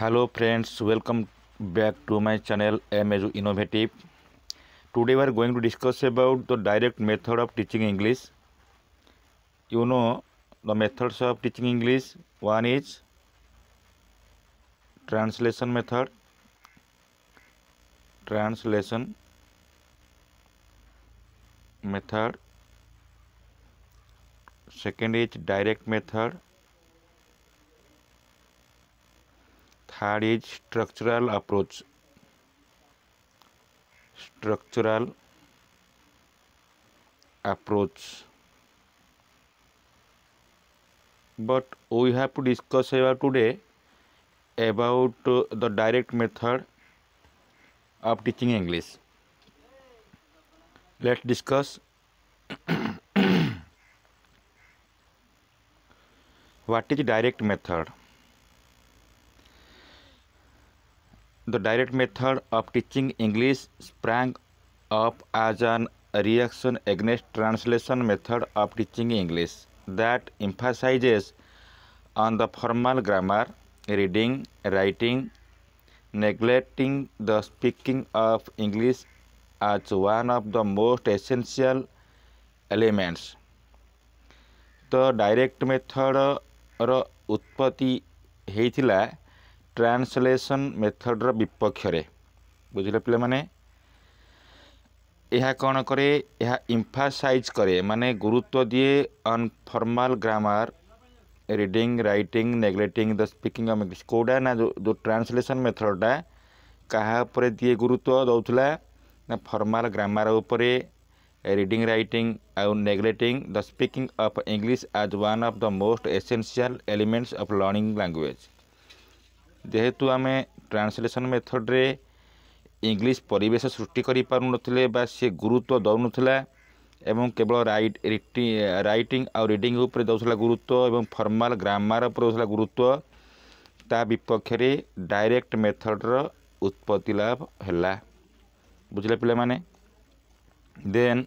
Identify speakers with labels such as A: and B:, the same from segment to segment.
A: Hello friends welcome back to my channel M Edu Innovative today we are going to discuss about the direct method of teaching English you know the methods of teaching English one is translation method translation method second is direct method third is structural approach structural approach but we have to discuss today about the direct method of teaching English let's discuss what is direct method The direct method of teaching English sprang up as an reaction against translation method of teaching English that emphasizes on the formal grammar, reading, writing, neglecting the speaking of English as one of the most essential elements. The direct method ର ଉତ୍ପତ୍ତି ହେଇଥିଲା translation मेथड्र विपक्ष बुझे पे मैंने यह कौन क्या इम्फासाइज करे माने गुरुत्व दिए on formal grammar reading writing neglecting the speaking of English कौटा ना जो जो ट्रांसलेसन मेथडटा क्या दिए गुरुत्व दौला ना फर्माल ग्रामर उपर रिडिंग रईटिंग आउ neglecting the speaking of English as one of the most essential elements of learning language ଯେହେତୁ ଆମେ ଟ୍ରାନ୍ସଲେସନ୍ ମେଥଡ଼୍ରେ ଇଂଲିଶ ପରିବେଶ ସୃଷ୍ଟି କରିପାରୁନଥିଲେ ବା ସିଏ ଗୁରୁତ୍ୱ ଦେଉନଥିଲା ଏବଂ କେବଳ ରାଇଟ୍ ରାଇଟିଂ ଆଉ ରିଡ଼ିଂ ଉପରେ ଦେଉଥିଲା ଗୁରୁତ୍ୱ ଏବଂ ଫର୍ମାଲ୍ ଗ୍ରାମାର ଉପରେ ଦେଉଥିଲା ଗୁରୁତ୍ୱ ତା ବିପକ୍ଷରେ ଡାଇରେକ୍ଟ ମେଥଡ଼୍ର ଉତ୍ପତ୍ତି ଲାଭ ହେଲା ବୁଝିଲେ ପିଲାମାନେ then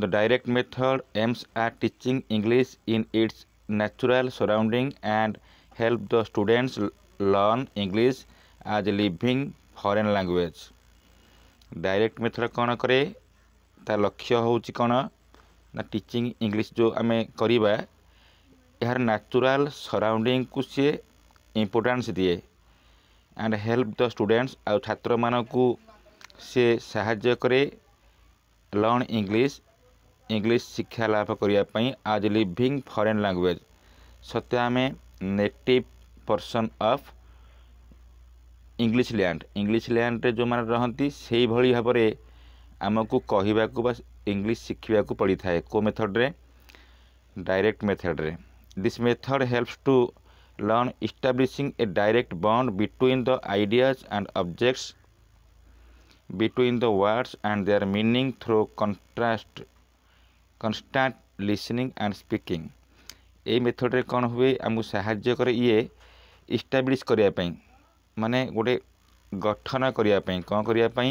A: the direct method aims are teaching English in its natural surrounding and help the students learn English as a living foreign language. Direct method କ'ଣ କରେ ତା ଲକ୍ଷ୍ୟ ହେଉଛି କ'ଣ ନା ଟିଚିଂ ଇଂଲିଶ ଯେଉଁ ଆମେ କରିବା ଏହାର ନ୍ୟାଚୁରାଲ୍ ସରାଉଣ୍ଡିଙ୍ଗକୁ ସିଏ ଇମ୍ପୋର୍ଟାନ୍ସ ଦିଏ ଆଣ୍ଡ ହେଲ୍ପ ଦ ଷ୍ଟୁଡ଼େଣ୍ଟସ୍ ଆଉ ଛାତ୍ରମାନଙ୍କୁ ସେ ସାହାଯ୍ୟ କରେ ଲର୍ଣ୍ଣ ଇଂଲିଶ ଇଂଲିଶ ଶିକ୍ଷା ଲାଭ କରିବା ପାଇଁ ଆଜ୍ ଲିଭିଂ ଫରେନ୍ ଲାଙ୍ଗୁଏଜ୍ ସତ୍ୟ ଆମେ native person of English land English ଲ୍ୟାଣ୍ଡରେ ଯେଉଁମାନେ ରହନ୍ତି ସେଇଭଳି ଭାବରେ ଆମକୁ କହିବାକୁ ବା ଇଂଲିଶ ଶିଖିବାକୁ ପଡ଼ିଥାଏ କେଉଁ ମେଥଡ଼ରେ ଡାଇରେକ୍ଟ ମେଥଡ଼ରେ this method helps to learn establishing a direct bond between the ideas and objects between the words and their meaning through contrast constant listening and speaking এই মেথডে কণ হুয়ে আমি সাহায্য করে ইয়ে ইস্টাব্লিশ করা মানে গোটে গঠন করা কম করা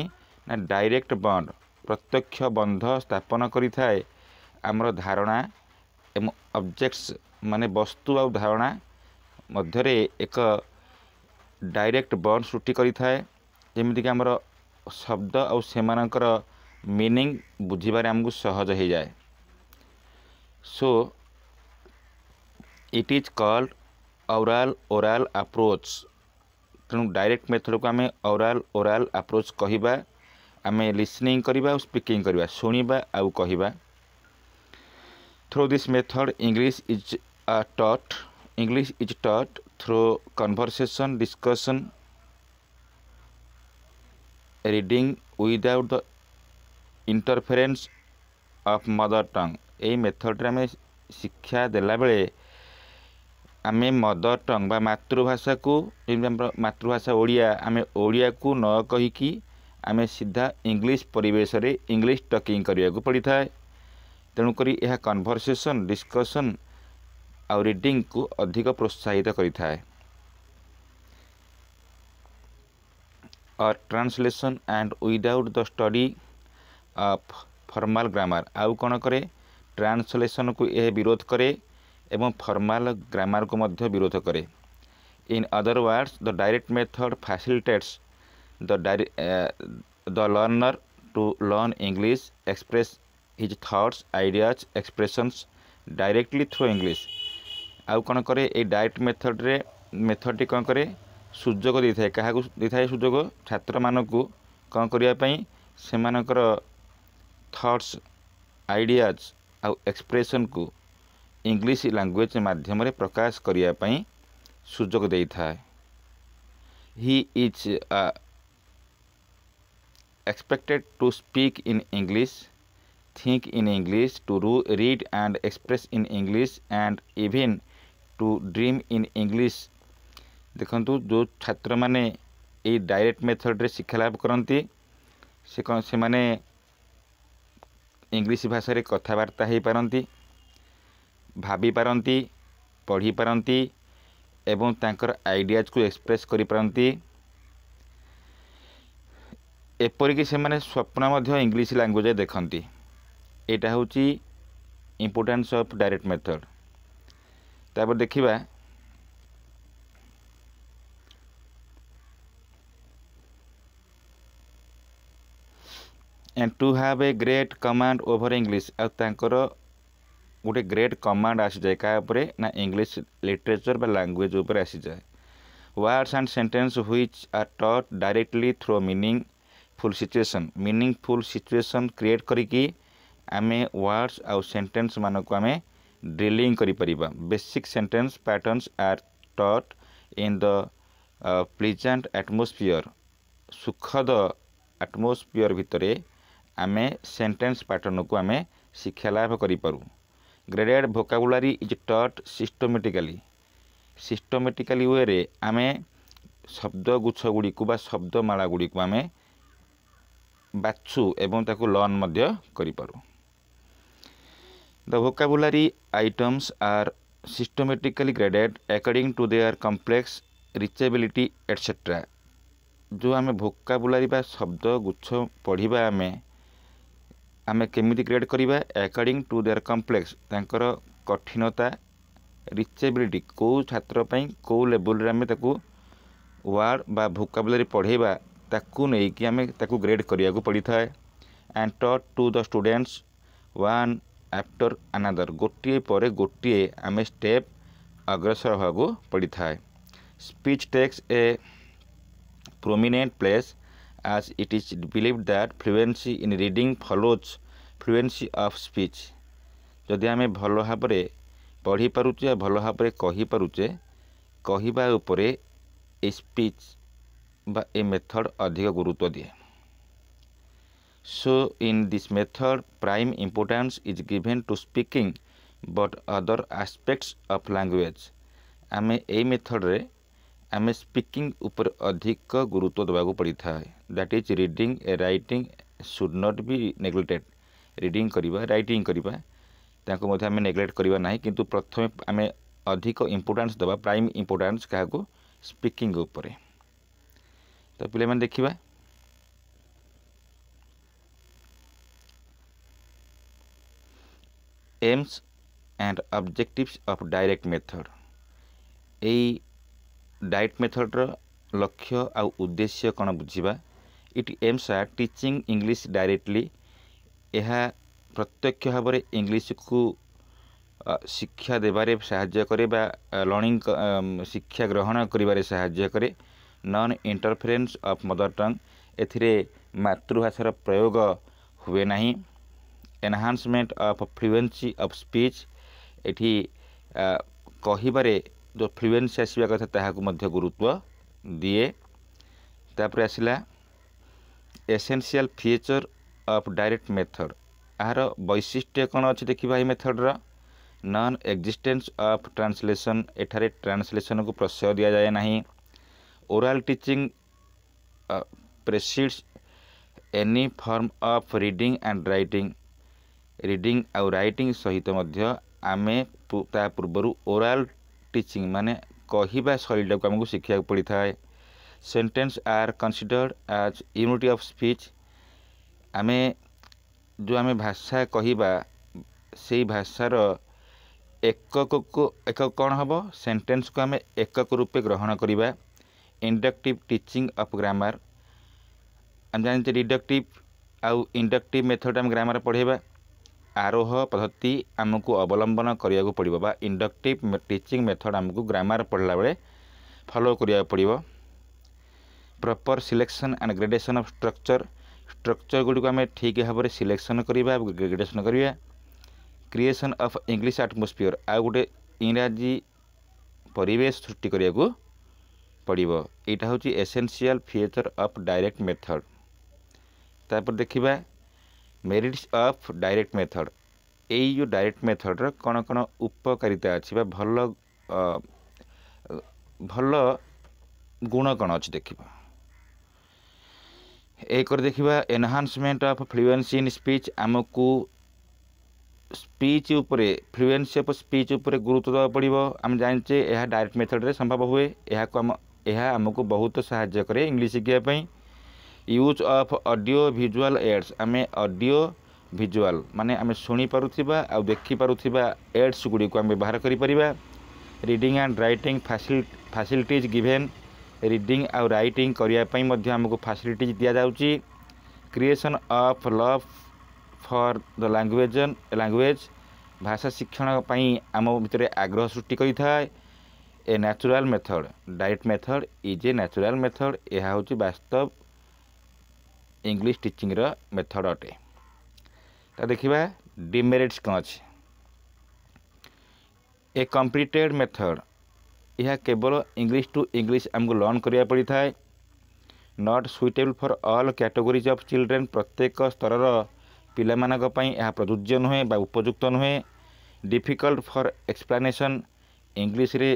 A: না ডাইরেক্ট বন্ড প্রত্যক্ষ বন্ধ স্থাপন করে থাকে আমার ধারণা এবং অবজেক্টস মানে বস্তু আ ধারণা মধ্যে এক ডাইরেক্ট বন্ড সৃষ্টি করে থাকে যেমিটি আমার শব্দ আমার মিনিং বুঝবার আমি সহজ হয়ে যায় so so, it is called oral oral approach तेणु डायरेक्ट मेथड को आम ओराल ओराल आप्रोच कह आम लिसनिंग करवा स्पीकिंग करवा शुणा आउ कह through this method English is a taught English is taught through conversation discussion reading without the interference of mother tongue यही मेथड रे आम शिक्षा देला बेले ଆମେ ମଦର ଟଙ୍ଗ ବା ମାତୃଭାଷାକୁ ଯେମିତି ଆମର ମାତୃଭାଷା ଓଡ଼ିଆ ଆମେ ଓଡ଼ିଆକୁ ନ କହିକି ଆମେ ସିଧା ଇଂଲିଶ ପରିବେଶରେ ଇଂଲିଶ ଟକିଂ କରିବାକୁ ପଡ଼ିଥାଏ ତେଣୁକରି ଏହା କନଭରସେସନ୍ ଡିସ୍କସନ୍ ଆଉ ରିଡ଼ିଙ୍ଗକୁ ଅଧିକ ପ୍ରୋତ୍ସାହିତ କରିଥାଏ or translation and without the study of formal grammar ଆଉ କ'ଣ କରେ ଟ୍ରାନ୍ସଲେସନ୍କୁ ଏହା ବିରୋଧ କରେ এবং ফর্মাল গ্রামারକୁ ମଧ୍ୟ ବିରୋଧ କରେ in other words the direct method facilitates the the learner to learn English express his thoughts ideas expressions directly through English ଆଉ କ'ଣ କରେ ଏଇ ଡାଇରେକ୍ଟ ମେଥଡ଼ରେ ମେଥଡ଼ଟି କ'ଣ କରେ ସୁଯୋଗ ଦେଇଥାଏ କାହାକୁ ଦେଇଥାଏ ସୁଯୋଗ ଛାତ୍ରମାନଙ୍କୁ କ'ଣ କରିବା ପାଇଁ ସେମାନଙ୍କର ଥଟ୍ସ ଆଇଡ଼ିଆଜ୍ ଆଉ ଏକ୍ସପ୍ରେସନ୍କୁ इंग्लीश लांगुएज मध्यम प्रकाश करने सुजोग दे था he is expected to speak in English think in English to रू read and express in English and even to dream in English देखु जो छात्र मैंने डायरेक्ट मेथड्रे शिक्षालाभ करती से मैंने इंग्लीश भाषा कथबार्ता हो पारती ଭାବିପାରନ୍ତି ପଢ଼ିପାରନ୍ତି ଏବଂ ତାଙ୍କର ଆଇଡ଼ିଆଜକୁ ଏକ୍ସପ୍ରେସ୍ କରିପାରନ୍ତି ଏପରିକି ସେମାନେ ସ୍ୱପ୍ନ ମଧ୍ୟ ଇଂଲିଶ ଲାଙ୍ଗୁଏଜ୍ ଦେଖନ୍ତି ଏଇଟା ହେଉଛି ଇମ୍ପୋର୍ଟାନ୍ସ ଅଫ୍ ଡାଇରେକ୍ଟ ମେଥଡ଼ ତାପରେ ଦେଖିବା and to have a great command over english ଆଉ ତାଙ୍କର ଗୋଟେ ଗ୍ରେଟ୍ କମାଣ୍ଡ ଆସିଯାଏ କାହା ଉପରେ ନା ଇଂଲିଶ ଲିଟରେଚର୍ ବା ଲାଙ୍ଗୁଏଜ୍ ଉପରେ ଆସିଯାଏ words and sentence which are taught directly through meaningful situation meaningful situation create କରିକି ଆମେ ୱାର୍ଡ଼ସ୍ ଆଉ ସେଣ୍ଟେନ୍ସମାନଙ୍କୁ ଆମେ ଡ୍ରିଲିଂ କରିପାରିବା basic sentence patterns are taught in the pleasant atmosphere ସୁଖଦ ଆଟମୋସ୍ଫିଅର୍ ଭିତରେ ଆମେ ସେଣ୍ଟେନ୍ସ ପ୍ୟାଟର୍ନକୁ ଆମେ ଶିକ୍ଷାଲାଭ କରିପାରୁ graded vocabulary is taught systematically systematically ওয়েରେ ଆମେ ଶବ୍ଦଗୁଚ୍ଛ ଗୁଡ଼ିକୁ ବା ଶବ୍ଦମାଳା ଗୁଡ଼ିକୁ ଆମେ ବାଛୁ ଏବଂ ତାକୁ ଲର୍ନ ମଧ୍ୟ କରିପାରୁ the vocabulary items are systematically graded according to their complex reachability etcetera ଯେଉଁ ଆମେ ଭୋକାବୁଲାରି ବା ଶବ୍ଦଗୁଚ୍ଛ ପଢ଼ିବା ଆମେ ଆମେ କେମିତି ଗ୍ରେଡ଼୍ କରିବା ଆକର୍ଡ଼ିଂ ଟୁ ଦେୟାର କମ୍ପ୍ଲେକ୍ସ ତାଙ୍କର କଠିନତା ରିଚେବିଲିଟି କେଉଁ ଛାତ୍ର ପାଇଁ କେଉଁ ଲେବୁଲ୍ରେ ଆମେ ତାକୁ ୱାର୍ଡ଼ ବା ଭୋକାବୁଲାରୀ ପଢ଼େଇବା ତାକୁ ନେଇକି ଆମେ ତାକୁ ଗ୍ରେଡ଼୍ କରିବାକୁ ପଡ଼ିଥାଏ and taught to the students one after another ଗୋଟିଏ ପରେ ଗୋଟିଏ ଆମେ ଷ୍ଟେପ୍ ଅଗ୍ରସର ହେବାକୁ ପଡ଼ିଥାଏ speech takes a prominent place as it is believed that fluency in reading follows fluency of speech ଯଦି ଆମେ ଭଲ ଭାବରେ ପଢ଼ିପାରୁଛେ ଆଉ ଭଲ ଭାବରେ କହିପାରୁଛେ କହିବା ଉପରେ ଏ ସ୍ପିଚ୍ ବା ଏ ମେଥଡ଼ ଅଧିକ ଗୁରୁତ୍ୱ ଦିଏ so in this method prime importance is given to speaking but other aspects of language ଆମେ ଏଇ ମେଥଡ଼ରେ आम स्पीकिंग अधिक गुरुत्व देवाक पड़ता है that is reading writing should not भी नेग्लेक्टेड रिडिंग करवा रईटिंग करवाको नेग्लेक्ट करवा कि प्रथम आम अधिक इम्पोर्टान्स दवा प्राइम इम्पोर्टान्स क्या स्पीकिंग तो पे देखा aims and objectives of direct method ଡାଇଟ୍ ମେଥଡ଼ର ଲକ୍ଷ୍ୟ ଆଉ ଉଦ୍ଦେଶ୍ୟ କ'ଣ ବୁଝିବା it aims at teaching English directly ଏହା ପ୍ରତ୍ୟକ୍ଷ ଭାବରେ ଇଂଲିଶକୁ ଶିକ୍ଷା ଦେବାରେ ସାହାଯ୍ୟ କରେ ବା ଲର୍ଣ୍ଣିଂ ଶିକ୍ଷା ଗ୍ରହଣ କରିବାରେ ସାହାଯ୍ୟ କରେ non interference of mother tongue ଏଥିରେ ମାତୃଭାଷାର ପ୍ରୟୋଗ ହୁଏ ନାହିଁ enhancement of fluency of speech ଏଠି କହିବାରେ जो ଫ୍ଲୁଏନ୍ସି ଆସିବା କଥା ତାହାକୁ ମଧ୍ୟ ଗୁରୁତ୍ୱ ଦିଏ ତାପରେ ଆସିଲା essential feature of direct method ଏହାର ବୈଶିଷ୍ଟ୍ୟ କ'ଣ ଅଛି ଦେଖିବା ଏହି ମେଥଡ଼ର ନନ୍ ଏକ୍ଜିଷ୍ଟେନ୍ସ ଅଫ୍ ଟ୍ରାନ୍ସଲେସନ୍ ଏଠାରେ ଟ୍ରାନ୍ସଲେସନ୍କୁ ପ୍ରଶ୍ରୟ ଦିଆଯାଏ ନାହିଁ oral teaching precedes any form of reading and writing reading ଆଉ ରାଇଟିଂ ସହିତ ମଧ୍ୟ ଆମେ ତା ପୂର୍ବରୁ ଓରାଲ୍ ଟିଚିଂ ମାନେ କହିବା ଶୈଳୀଟାକୁ ଆମକୁ ଶିଖିବାକୁ ପଡ଼ିଥାଏ sentence are considered as unity of speech ଆମେ ଯେଉଁ ଆମେ ଭାଷା କହିବା ସେଇ ଭାଷାର ଏକକକୁ ଏକକ କ'ଣ ହେବ ସେଣ୍ଟେନ୍ସକୁ ଆମେ ଏକକ ରୂପେ ଗ୍ରହଣ କରିବା ଇଣ୍ଡକ୍ଟିଭ୍ ଟିଚିଂ ଅଫ୍ ଗ୍ରାମାର ଆମେ ଜାଣିଛେ ଡିଡକ୍ଟିଭ୍ ଆଉ ଇଣ୍ଡକ୍ଟିଭ୍ ମେଥଡ଼୍ ଆମେ ଗ୍ରାମାର ପଢ଼େଇବା ଆରୋହ ପଦ୍ଧତି ଆମକୁ ଅବଲମ୍ବନ କରିବାକୁ ପଡ଼ିବ ବା ଇଣ୍ଡକ୍ଟିଭ୍ ଟିଚିଂ ମେଥଡ଼ ଆମକୁ ଗ୍ରାମାର ପଢ଼ିଲା ବେଳେ ଫଲୋ କରିବାକୁ ପଡ଼ିବ proper selection and gradation of structure structure ଗୁଡ଼ିକୁ ଆମେ ଠିକ୍ ଭାବରେ ସିଲେକ୍ସନ୍ କରିବା ଗ୍ରେଡ଼େସନ୍ କରିବା କ୍ରିଏସନ୍ ଅଫ୍ ଇଂଲିଶ ଆଟମୋସ୍ଫିୟର ଆଉ ଗୋଟେ ଇଂରାଜୀ ପରିବେଶ ସୃଷ୍ଟି କରିବାକୁ ପଡ଼ିବ ଏଇଟା ହେଉଛି essential feature of direct method ତାପରେ ଦେଖିବା ମେରିଟ୍ସ ଅଫ୍ ଡାଇରେକ୍ଟ ମେଥଡ଼ ଏଇ ଯେଉଁ ଡାଇରେକ୍ଟ ମେଥଡ଼ର କ'ଣ କ'ଣ ଉପକାରିତା ଅଛି ବା ଭଲ ଭଲ ଗୁଣ କ'ଣ ଅଛି ଦେଖିବା ଏକରେ ଦେଖିବା enhancement of fluency in speech ଆମକୁ ସ୍ପିଚ୍ ଉପରେ ଫ୍ଲୁଏନ୍ସି ଅଫ୍ ସ୍ପିଚ୍ ଉପରେ ଗୁରୁତ୍ୱ ଦେବାକୁ ପଡ଼ିବ ଆମେ ଜାଣିଛେ ଏହା ଡାଇରେକ୍ଟ ମେଥଡ଼ରେ ସମ୍ଭବ ହୁଏ ଏହାକୁ ଆମ ଏହା ଆମକୁ ବହୁତ ସାହାଯ୍ୟ କରେ ଇଂଲିଶ ଶିଖିବା ପାଇଁ use of audio visual aids ଆମେ ଅଡ଼ିଓ ଭିଜୁଆଲ୍ ମାନେ ଆମେ ଶୁଣିପାରୁଥିବା ଆଉ ଦେଖିପାରୁଥିବା ଏଡ୍ସ ଗୁଡ଼ିକୁ ଆମେ ବ୍ୟବହାର କରିପାରିବା reading and writing facilities given reading ଆଉ ରାଇଟିଂ କରିବା ପାଇଁ ମଧ୍ୟ ଆମକୁ ଫାସିଲିଟିଜ୍ ଦିଆଯାଉଛି creation of love for the language language ଭାଷା ଶିକ୍ଷଣ ପାଇଁ ଆମ ଭିତରେ ଆଗ୍ରହ ସୃଷ୍ଟି କରିଥାଏ ଏ ନ୍ୟାଚୁରାଲ୍ ମେଥଡ଼ ଡାଏଟ୍ method is a natural method ଏହା ହେଉଛି ବାସ୍ତବ ଇଂଲିଶ ଟିଚିଂର ମେଥଡ଼ ଅଟେ ତା ଦେଖିବା ଡିମେରିଟ୍ସ କ'ଣ ଅଛି ଏ କମ୍ପ୍ଲିଟେଡ଼ ମେଥଡ଼ ଏହା କେବଳ ଇଂଲିଶ ଟୁ ଇଂଲିଶ ଆମକୁ ଲର୍ଣ୍ଣ କରିବାକୁ ପଡ଼ିଥାଏ not suitable for all categories of children ପ୍ରତ୍ୟେକ ସ୍ତରର ପିଲାମାନଙ୍କ ପାଇଁ ଏହା ପ୍ରଯୁଜ୍ୟ ନୁହେଁ ବା ଉପଯୁକ୍ତ ନୁହେଁ ଡିଫିକଲ୍ଟ ଫର୍ ଏକ୍ସପ୍ଲାନେସନ୍ ଇଂଲିଶରେ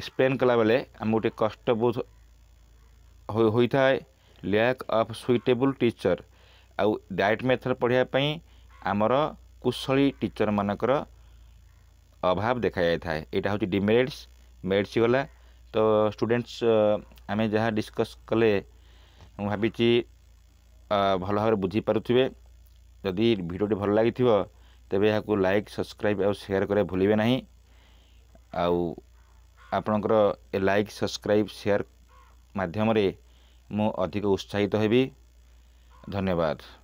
A: ଏକ୍ସପ୍ଲେନ୍ କଲାବେଳେ ଆମକୁ ଟିକେ କଷ୍ଟ ବହୁତ ହୋଇଥାଏ ଲ୍ୟାକ୍ ଅଫ୍ ସୁଇଟେବୁଲ୍ ଟିଚର୍ ଆଉ ଡାଏଟ୍ ମେଥଡ଼୍ ପଢ଼ିବା ପାଇଁ ଆମର କୁଶଳୀ ଟିଚର୍ମାନଙ୍କର ଅଭାବ ଦେଖାଯାଇଥାଏ ଏଇଟା ହେଉଛି ଡିମେରିଟ୍ସ ମେରିଟ୍ସ ଗଲା ତ ଷ୍ଟୁଡ଼େଣ୍ଟସ୍ ଆମେ ଯାହା ଡିସ୍କସ୍ କଲେ ମୁଁ ଭାବିଛି ଭଲ ଭାବରେ ବୁଝିପାରୁଥିବେ ଯଦି ଭିଡ଼ିଓଟି ଭଲ ଲାଗିଥିବ ତେବେ ଏହାକୁ ଲାଇକ୍ ସବସ୍କ୍ରାଇବ୍ ଆଉ ସେୟାର କରିବା ଭୁଲିବେ ନାହିଁ ଆଉ ଆପଣଙ୍କର ଏ ଲାଇକ୍ ସବସ୍କ୍ରାଇବ୍ ସେୟାର ମାଧ୍ୟମରେ ମୁଁ ଅଧିକ ଉତ୍ସାହିତ ହେବି ଧନ୍ୟବାଦ